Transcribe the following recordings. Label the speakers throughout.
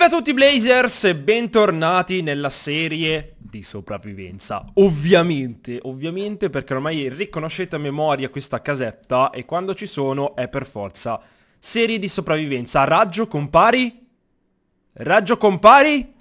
Speaker 1: Salve a tutti Blazers e bentornati nella serie di sopravvivenza Ovviamente, ovviamente perché ormai riconoscete a memoria questa casetta e quando ci sono è per forza Serie di sopravvivenza, raggio compari? Raggio compari?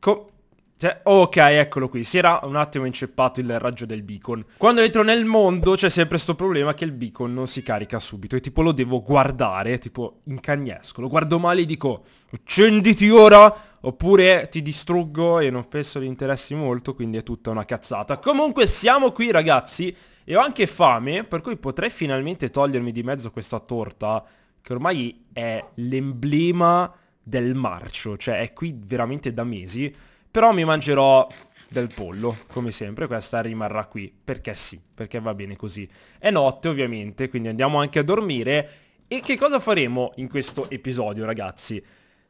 Speaker 1: Co cioè, ok, eccolo qui, si era un attimo inceppato il raggio del beacon. Quando entro nel mondo c'è sempre questo problema che il beacon non si carica subito e tipo lo devo guardare, tipo incagnesco. Lo guardo male e dico, accenditi ora, oppure ti distruggo e non penso li interessi molto, quindi è tutta una cazzata. Comunque siamo qui ragazzi e ho anche fame, per cui potrei finalmente togliermi di mezzo questa torta che ormai è l'emblema del marcio, cioè è qui veramente da mesi. Però mi mangerò del pollo, come sempre, questa rimarrà qui, perché sì, perché va bene così. È notte ovviamente, quindi andiamo anche a dormire. E che cosa faremo in questo episodio, ragazzi?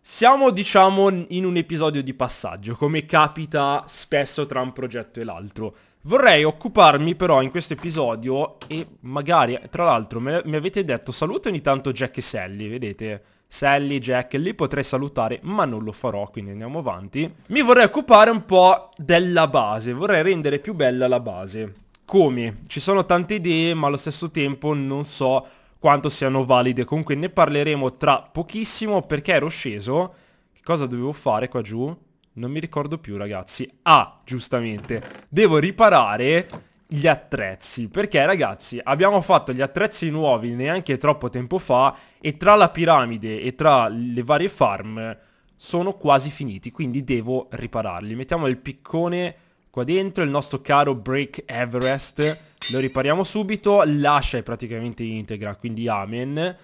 Speaker 1: Siamo, diciamo, in un episodio di passaggio, come capita spesso tra un progetto e l'altro. Vorrei occuparmi però in questo episodio e magari, tra l'altro, mi avete detto saluta ogni tanto Jack e Sally, vedete? Sally, Jack, li potrei salutare, ma non lo farò, quindi andiamo avanti. Mi vorrei occupare un po' della base, vorrei rendere più bella la base. Come? Ci sono tante idee, ma allo stesso tempo non so quanto siano valide. Comunque ne parleremo tra pochissimo perché ero sceso. Che cosa dovevo fare qua giù? Non mi ricordo più ragazzi. Ah, giustamente. Devo riparare gli attrezzi perché ragazzi abbiamo fatto gli attrezzi nuovi neanche troppo tempo fa e tra la piramide e tra le varie farm sono quasi finiti quindi devo ripararli mettiamo il piccone qua dentro il nostro caro break everest lo ripariamo subito l'ascia è praticamente integra quindi amen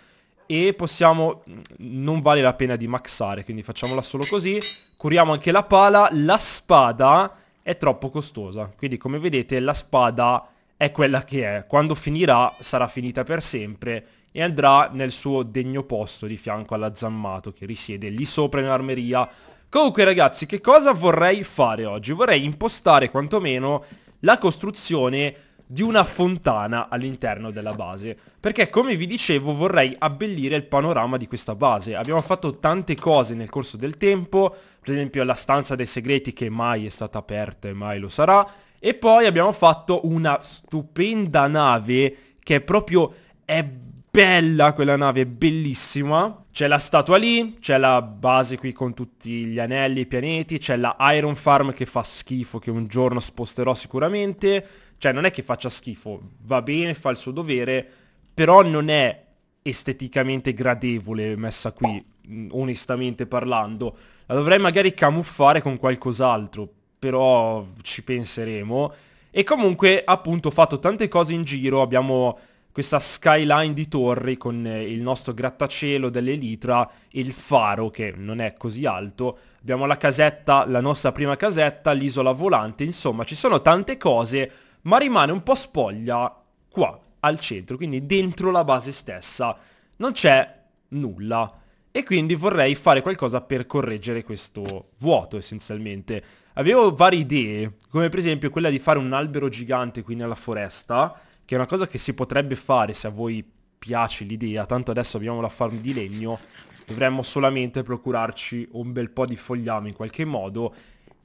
Speaker 1: e possiamo non vale la pena di maxare quindi facciamola solo così curiamo anche la pala la spada è troppo costosa. Quindi come vedete la spada è quella che è. Quando finirà sarà finita per sempre e andrà nel suo degno posto di fianco alla Zammato che risiede lì sopra in armeria. Comunque ragazzi, che cosa vorrei fare oggi? Vorrei impostare quantomeno la costruzione di una fontana all'interno della base. Perché come vi dicevo vorrei abbellire il panorama di questa base. Abbiamo fatto tante cose nel corso del tempo, per esempio la stanza dei segreti che mai è stata aperta e mai lo sarà. E poi abbiamo fatto una stupenda nave che è proprio... È bella quella nave, è bellissima. C'è la statua lì, c'è la base qui con tutti gli anelli e i pianeti, c'è la Iron Farm che fa schifo, che un giorno sposterò sicuramente. Cioè non è che faccia schifo, va bene, fa il suo dovere, però non è esteticamente gradevole messa qui, onestamente parlando. La dovrei magari camuffare con qualcos'altro, però ci penseremo. E comunque appunto ho fatto tante cose in giro, abbiamo questa skyline di torri con eh, il nostro grattacielo dell'elitra e il faro che non è così alto. Abbiamo la casetta, la nostra prima casetta, l'isola volante, insomma ci sono tante cose ma rimane un po' spoglia qua al centro, quindi dentro la base stessa non c'è nulla e quindi vorrei fare qualcosa per correggere questo vuoto essenzialmente. Avevo varie idee, come per esempio quella di fare un albero gigante qui nella foresta che è una cosa che si potrebbe fare se a voi piace l'idea, tanto adesso abbiamo la farm di legno, dovremmo solamente procurarci un bel po' di fogliame in qualche modo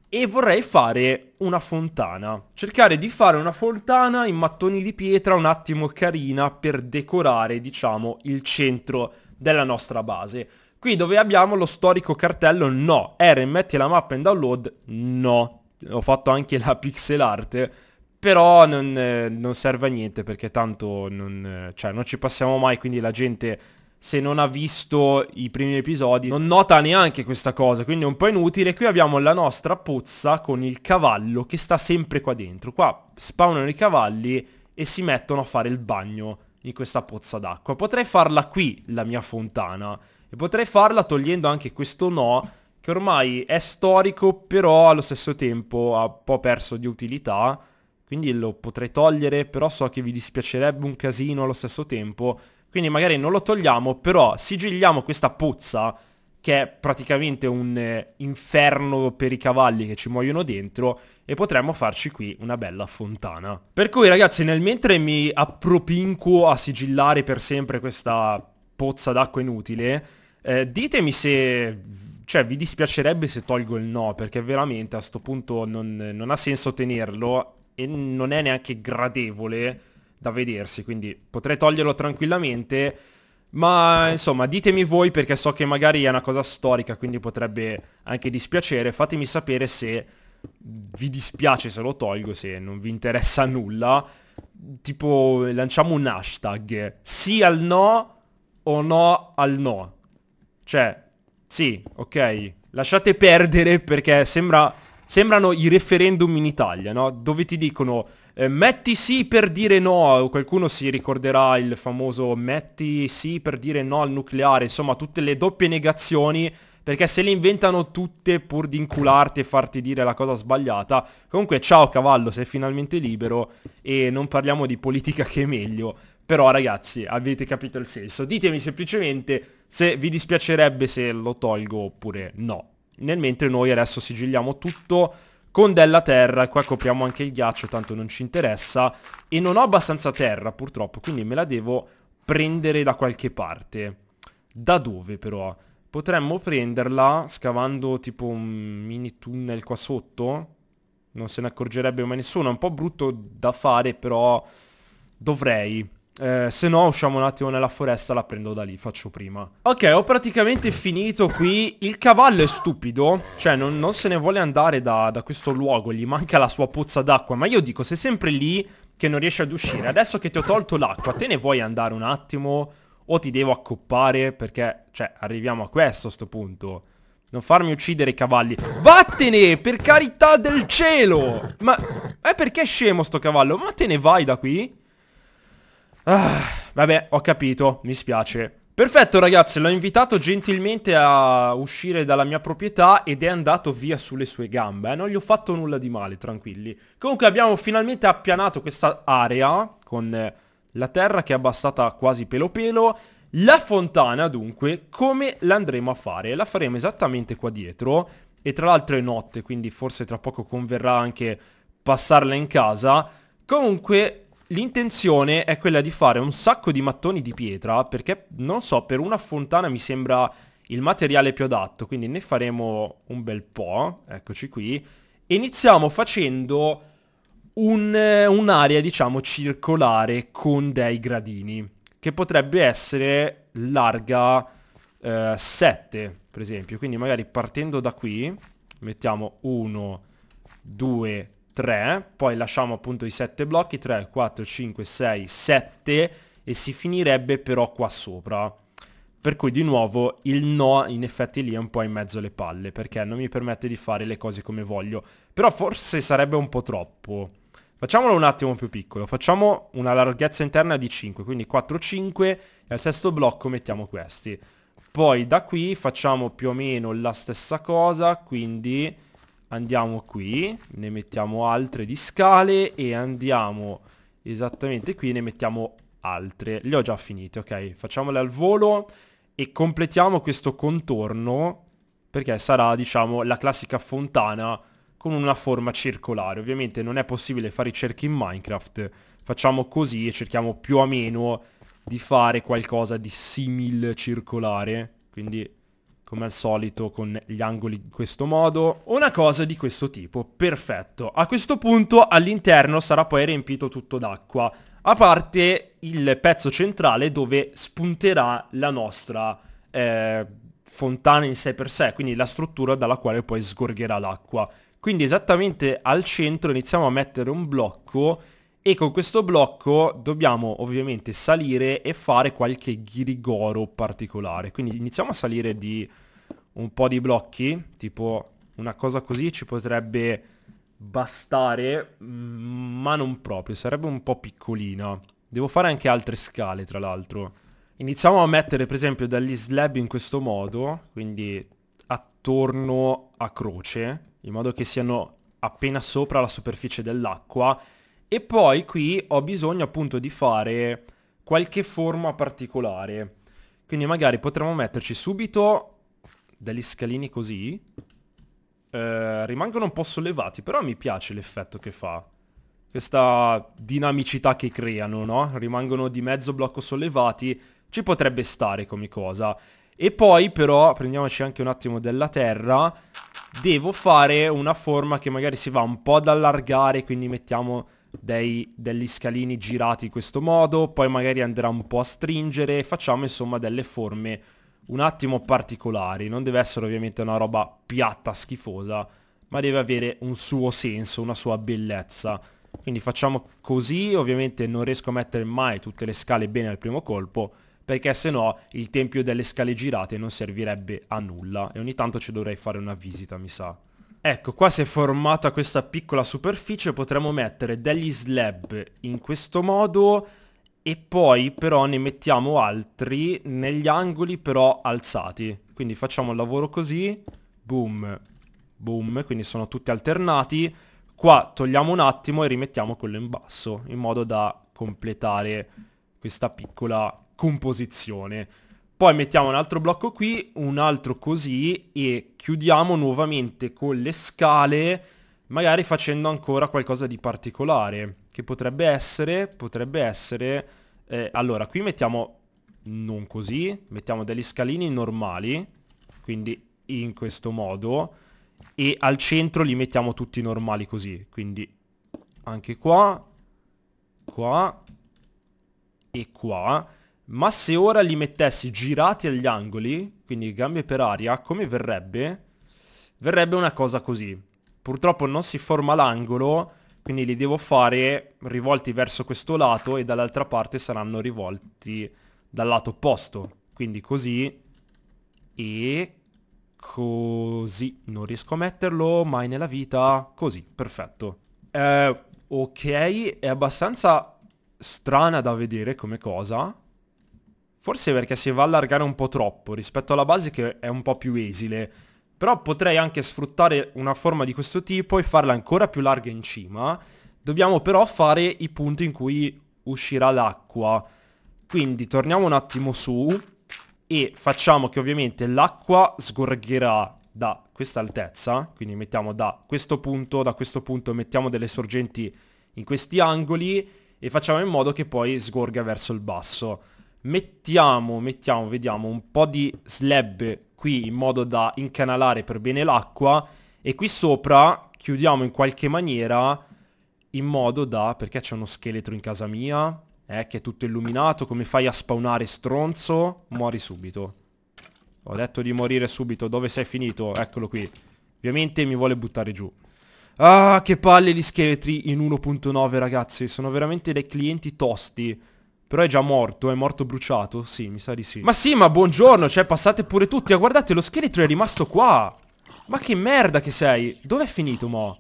Speaker 1: e vorrei fare una fontana. Cercare di fare una fontana in mattoni di pietra un attimo carina per decorare, diciamo, il centro della nostra base. Qui dove abbiamo lo storico cartello, no. Eren, metti la mappa in download, no. Ho fatto anche la pixel art però non, eh, non, serve a niente perché tanto non, eh, cioè, non ci passiamo mai, quindi la gente se non ha visto i primi episodi non nota neanche questa cosa, quindi è un po' inutile. Qui abbiamo la nostra pozza con il cavallo che sta sempre qua dentro. Qua spawnano i cavalli e si mettono a fare il bagno in questa pozza d'acqua. Potrei farla qui, la mia fontana, e potrei farla togliendo anche questo no che ormai è storico però allo stesso tempo ha un po' perso di utilità quindi lo potrei togliere, però so che vi dispiacerebbe un casino allo stesso tempo, quindi magari non lo togliamo, però sigilliamo questa pozza, che è praticamente un eh, inferno per i cavalli che ci muoiono dentro e potremmo farci qui una bella fontana. Per cui ragazzi nel mentre mi appropinquo a sigillare per sempre questa pozza d'acqua inutile, eh, ditemi se... Cioè, vi dispiacerebbe se tolgo il no, perché veramente a sto punto non, non ha senso tenerlo, e non è neanche gradevole da vedersi, quindi potrei toglierlo tranquillamente, ma insomma ditemi voi perché so che magari è una cosa storica, quindi potrebbe anche dispiacere, fatemi sapere se vi dispiace se lo tolgo, se non vi interessa nulla, tipo lanciamo un hashtag, sì al no o no al no, cioè sì, ok, lasciate perdere perché sembra sembrano i referendum in Italia, no? Dove ti dicono eh, metti sì per dire no, qualcuno si ricorderà il famoso metti sì per dire no al nucleare, insomma tutte le doppie negazioni, perché se le inventano tutte pur di incularti e farti dire la cosa sbagliata. Comunque ciao cavallo, sei finalmente libero e non parliamo di politica che è meglio. Però ragazzi, avete capito il senso. Ditemi semplicemente se vi dispiacerebbe se lo tolgo oppure no. Nel mentre noi adesso sigilliamo tutto con della terra, qua copriamo anche il ghiaccio, tanto non ci interessa, e non ho abbastanza terra purtroppo, quindi me la devo prendere da qualche parte. Da dove però? Potremmo prenderla scavando tipo un mini tunnel qua sotto? Non se ne accorgerebbe mai nessuno, è un po' brutto da fare però dovrei. Eh, se no usciamo un attimo nella foresta, la prendo da lì, faccio prima. Ok, ho praticamente finito qui. Il cavallo è stupido, cioè non, non se ne vuole andare da, da questo luogo, gli manca la sua pozza d'acqua. Ma io dico, sei sempre lì che non riesci ad uscire. Adesso che ti ho tolto l'acqua, te ne vuoi andare un attimo? O ti devo accoppare? Perché, cioè, arriviamo a questo a sto punto. Non farmi uccidere i cavalli. Vattene, per carità del cielo! Ma, eh, perché è scemo sto cavallo? Ma te ne vai da qui? Ah, vabbè, ho capito, mi spiace. Perfetto ragazzi, l'ho invitato gentilmente a uscire dalla mia proprietà ed è andato via sulle sue gambe, eh? non gli ho fatto nulla di male, tranquilli. Comunque abbiamo finalmente appianato questa area con eh, la terra che è abbassata quasi pelo pelo. La fontana dunque, come l'andremo a fare? La faremo esattamente qua dietro e tra l'altro è notte, quindi forse tra poco converrà anche passarla in casa. Comunque L'intenzione è quella di fare un sacco di mattoni di pietra perché, non so, per una fontana mi sembra il materiale più adatto, quindi ne faremo un bel po', eccoci qui. Iniziamo facendo eh, un'area, un diciamo, circolare con dei gradini, che potrebbe essere larga eh, 7, per esempio. Quindi magari partendo da qui, mettiamo 1, 2, 3. 3, poi lasciamo appunto i 7 blocchi, 3, 4, 5, 6, 7 e si finirebbe però qua sopra. Per cui di nuovo il no in effetti lì è un po' in mezzo alle palle, perché non mi permette di fare le cose come voglio. Però forse sarebbe un po' troppo. Facciamolo un attimo più piccolo, facciamo una larghezza interna di 5, quindi 4, 5 e al sesto blocco mettiamo questi. Poi da qui facciamo più o meno la stessa cosa, quindi andiamo qui, ne mettiamo altre di scale e andiamo esattamente qui ne mettiamo altre. Le ho già finite, ok? Facciamole al volo e completiamo questo contorno perché sarà, diciamo, la classica fontana con una forma circolare. Ovviamente non è possibile fare i cerchi in Minecraft, facciamo così e cerchiamo più o meno di fare qualcosa di simil circolare, quindi come al solito con gli angoli in questo modo, una cosa di questo tipo, perfetto. A questo punto all'interno sarà poi riempito tutto d'acqua, a parte il pezzo centrale dove spunterà la nostra eh, fontana in sé per sé, quindi la struttura dalla quale poi sgorgerà l'acqua. Quindi esattamente al centro iniziamo a mettere un blocco e con questo blocco dobbiamo ovviamente salire e fare qualche ghirigoro particolare. Quindi iniziamo a salire di un po' di blocchi, tipo una cosa così ci potrebbe bastare, mm, ma non proprio, sarebbe un po' piccolina. Devo fare anche altre scale, tra l'altro. Iniziamo a mettere, per esempio, degli slab in questo modo, quindi attorno a croce, in modo che siano appena sopra la superficie dell'acqua e poi qui ho bisogno appunto di fare qualche forma particolare. Quindi magari potremmo metterci subito degli scalini così. Eh, rimangono un po' sollevati, però mi piace l'effetto che fa. Questa dinamicità che creano, no? Rimangono di mezzo blocco sollevati. Ci potrebbe stare come cosa. E poi però, prendiamoci anche un attimo della terra, devo fare una forma che magari si va un po' ad allargare, quindi mettiamo dei, degli scalini girati in questo modo, poi magari andrà un po' a stringere, facciamo insomma delle forme un attimo particolari, non deve essere ovviamente una roba piatta, schifosa, ma deve avere un suo senso, una sua bellezza. Quindi facciamo così, ovviamente non riesco a mettere mai tutte le scale bene al primo colpo, perché se no il tempio delle scale girate non servirebbe a nulla e ogni tanto ci dovrei fare una visita, mi sa. Ecco, qua si è formata questa piccola superficie, potremmo mettere degli slab in questo modo e poi però ne mettiamo altri negli angoli però alzati. Quindi facciamo il lavoro così, boom, boom, quindi sono tutti alternati. Qua togliamo un attimo e rimettiamo quello in basso, in modo da completare questa piccola composizione. Poi mettiamo un altro blocco qui, un altro così e chiudiamo nuovamente con le scale, magari facendo ancora qualcosa di particolare, che potrebbe essere, potrebbe essere... Eh, allora, qui mettiamo non così, mettiamo degli scalini normali, quindi in questo modo, e al centro li mettiamo tutti normali così, quindi anche qua, qua e qua ma se ora li mettessi girati agli angoli, quindi gambe per aria, come verrebbe? Verrebbe una cosa così. Purtroppo non si forma l'angolo, quindi li devo fare rivolti verso questo lato e dall'altra parte saranno rivolti dal lato opposto. Quindi così e così. Non riesco a metterlo mai nella vita. Così, perfetto. Eh, ok, è abbastanza strana da vedere come cosa Forse perché si va a allargare un po' troppo rispetto alla base che è un po' più esile. Però potrei anche sfruttare una forma di questo tipo e farla ancora più larga in cima. Dobbiamo però fare i punti in cui uscirà l'acqua. Quindi torniamo un attimo su e facciamo che ovviamente l'acqua sgorgherà da questa altezza, quindi mettiamo da questo punto, da questo punto mettiamo delle sorgenti in questi angoli e facciamo in modo che poi sgorga verso il basso. Mettiamo, mettiamo, vediamo, un po' di slab qui in modo da incanalare per bene l'acqua e qui sopra chiudiamo in qualche maniera in modo da... Perché c'è uno scheletro in casa mia? Eh, che è tutto illuminato, come fai a spawnare stronzo? Muori subito. Ho detto di morire subito, dove sei finito? Eccolo qui. Ovviamente mi vuole buttare giù. Ah, che palle gli scheletri in 1.9 ragazzi, sono veramente dei clienti tosti. Però è già morto, è morto bruciato? Sì, mi sa di sì. Ma sì, ma buongiorno, cioè passate pure tutti. Ah, guardate, lo scheletro è rimasto qua. Ma che merda che sei. Dov'è finito, mo?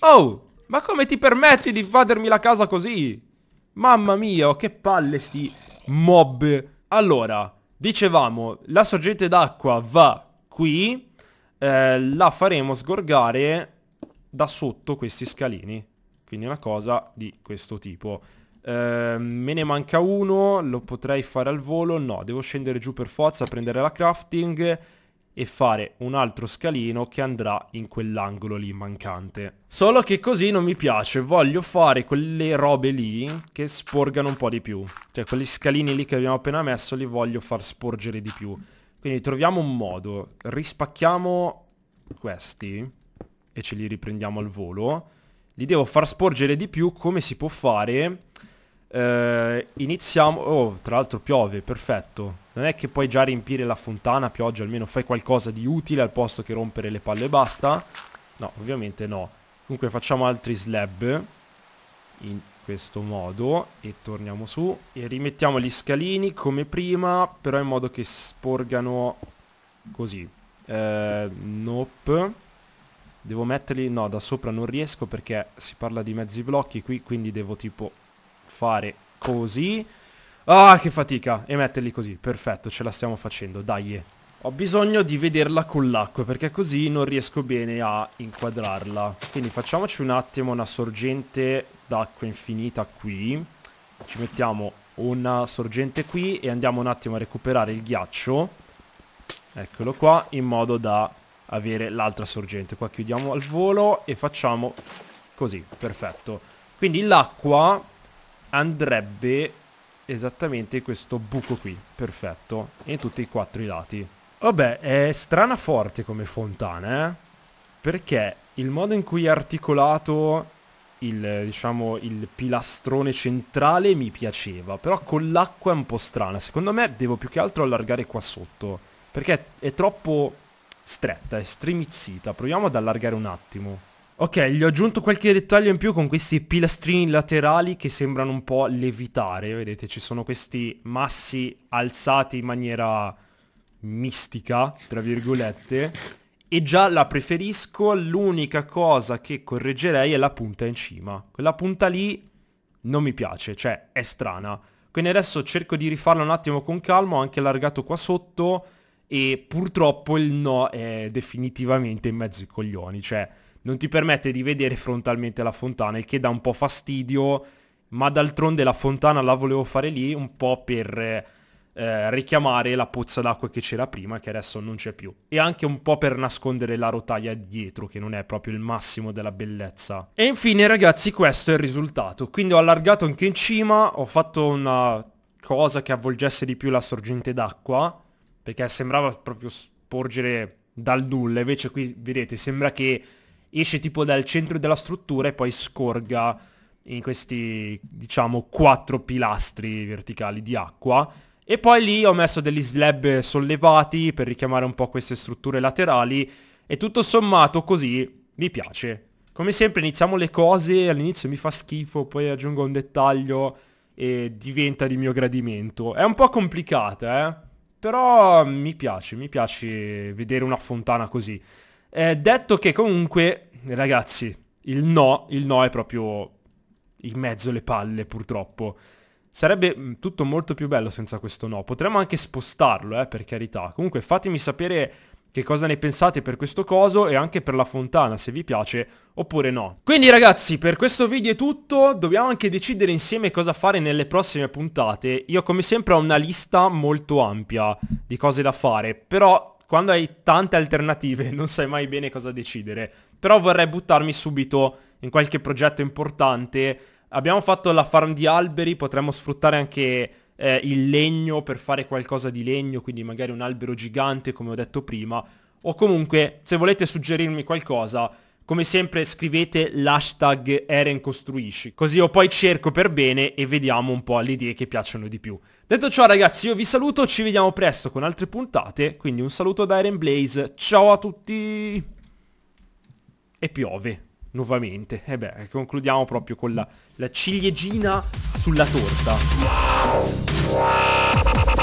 Speaker 1: Oh, ma come ti permetti di invadermi la casa così? Mamma mia, oh, che palle sti mob. Allora, dicevamo, la sorgente d'acqua va qui. Eh, la faremo sgorgare da sotto questi scalini. Quindi una cosa di questo tipo. Ehm, me ne manca uno, lo potrei fare al volo, no, devo scendere giù per forza, prendere la crafting e fare un altro scalino che andrà in quell'angolo lì mancante. Solo che così non mi piace, voglio fare quelle robe lì che sporgano un po' di più. Cioè quegli scalini lì che abbiamo appena messo li voglio far sporgere di più. Quindi troviamo un modo, rispacchiamo questi e ce li riprendiamo al volo. Li devo far sporgere di più come si può fare eh, iniziamo... Oh, tra l'altro piove, perfetto. Non è che puoi già riempire la fontana pioggia, almeno fai qualcosa di utile al posto che rompere le palle e basta. No, ovviamente no. Comunque facciamo altri slab in questo modo e torniamo su e rimettiamo gli scalini come prima, però in modo che sporgano così. Eh, nope. Devo metterli... No, da sopra non riesco perché si parla di mezzi blocchi qui, quindi devo tipo fare così. Ah, che fatica. E metterli così. Perfetto, ce la stiamo facendo. Dai. Eh. Ho bisogno di vederla con l'acqua perché così non riesco bene a inquadrarla. Quindi facciamoci un attimo una sorgente d'acqua infinita qui. Ci mettiamo una sorgente qui e andiamo un attimo a recuperare il ghiaccio. Eccolo qua, in modo da avere l'altra sorgente. Qua chiudiamo al volo e facciamo così, perfetto. Quindi l'acqua andrebbe esattamente questo buco qui, perfetto, in tutti e quattro i lati. Vabbè, è strana forte come fontana, eh? Perché il modo in cui è articolato il, diciamo, il pilastrone centrale mi piaceva, però con l'acqua è un po' strana. Secondo me devo più che altro allargare qua sotto, perché è troppo stretta, è stremizzita. Proviamo ad allargare un attimo. Ok, gli ho aggiunto qualche dettaglio in più con questi pilastrini laterali che sembrano un po' levitare, vedete ci sono questi massi alzati in maniera mistica, tra virgolette, e già la preferisco, l'unica cosa che correggerei è la punta in cima. Quella punta lì non mi piace, cioè è strana. Quindi adesso cerco di rifarla un attimo con calma, ho anche allargato qua sotto e purtroppo il no è definitivamente in mezzo ai coglioni, cioè non ti permette di vedere frontalmente la fontana, il che dà un po' fastidio, ma d'altronde la fontana la volevo fare lì un po' per eh, richiamare la pozza d'acqua che c'era prima, che adesso non c'è più. E anche un po' per nascondere la rotaia dietro, che non è proprio il massimo della bellezza. E infine ragazzi questo è il risultato. Quindi ho allargato anche in cima, ho fatto una cosa che avvolgesse di più la sorgente d'acqua, perché sembrava proprio sporgere dal nulla, invece qui vedete sembra che esce tipo dal centro della struttura e poi scorga in questi, diciamo, quattro pilastri verticali di acqua. E poi lì ho messo degli slab sollevati per richiamare un po' queste strutture laterali e tutto sommato così mi piace. Come sempre iniziamo le cose, all'inizio mi fa schifo, poi aggiungo un dettaglio e diventa di mio gradimento. È un po' complicata, eh? Però mi piace, mi piace vedere una fontana così. Eh, detto che comunque, ragazzi, il no, il no è proprio in mezzo alle palle purtroppo. Sarebbe mm, tutto molto più bello senza questo no. Potremmo anche spostarlo, eh, per carità. Comunque fatemi sapere che cosa ne pensate per questo coso e anche per la fontana se vi piace oppure no. Quindi ragazzi per questo video è tutto, dobbiamo anche decidere insieme cosa fare nelle prossime puntate. Io come sempre ho una lista molto ampia di cose da fare, però quando hai tante alternative non sai mai bene cosa decidere. Però vorrei buttarmi subito in qualche progetto importante. Abbiamo fatto la farm di alberi, potremmo sfruttare anche eh, il legno per fare qualcosa di legno, quindi magari un albero gigante come ho detto prima. O comunque, se volete suggerirmi qualcosa, come sempre scrivete l'hashtag Eren costruisci, così io poi cerco per bene e vediamo un po' le idee che piacciono di più. Detto ciò ragazzi io vi saluto, ci vediamo presto con altre puntate, quindi un saluto da Eren Blaze, ciao a tutti! E piove, nuovamente, e eh beh, concludiamo proprio con la, la ciliegina sulla torta.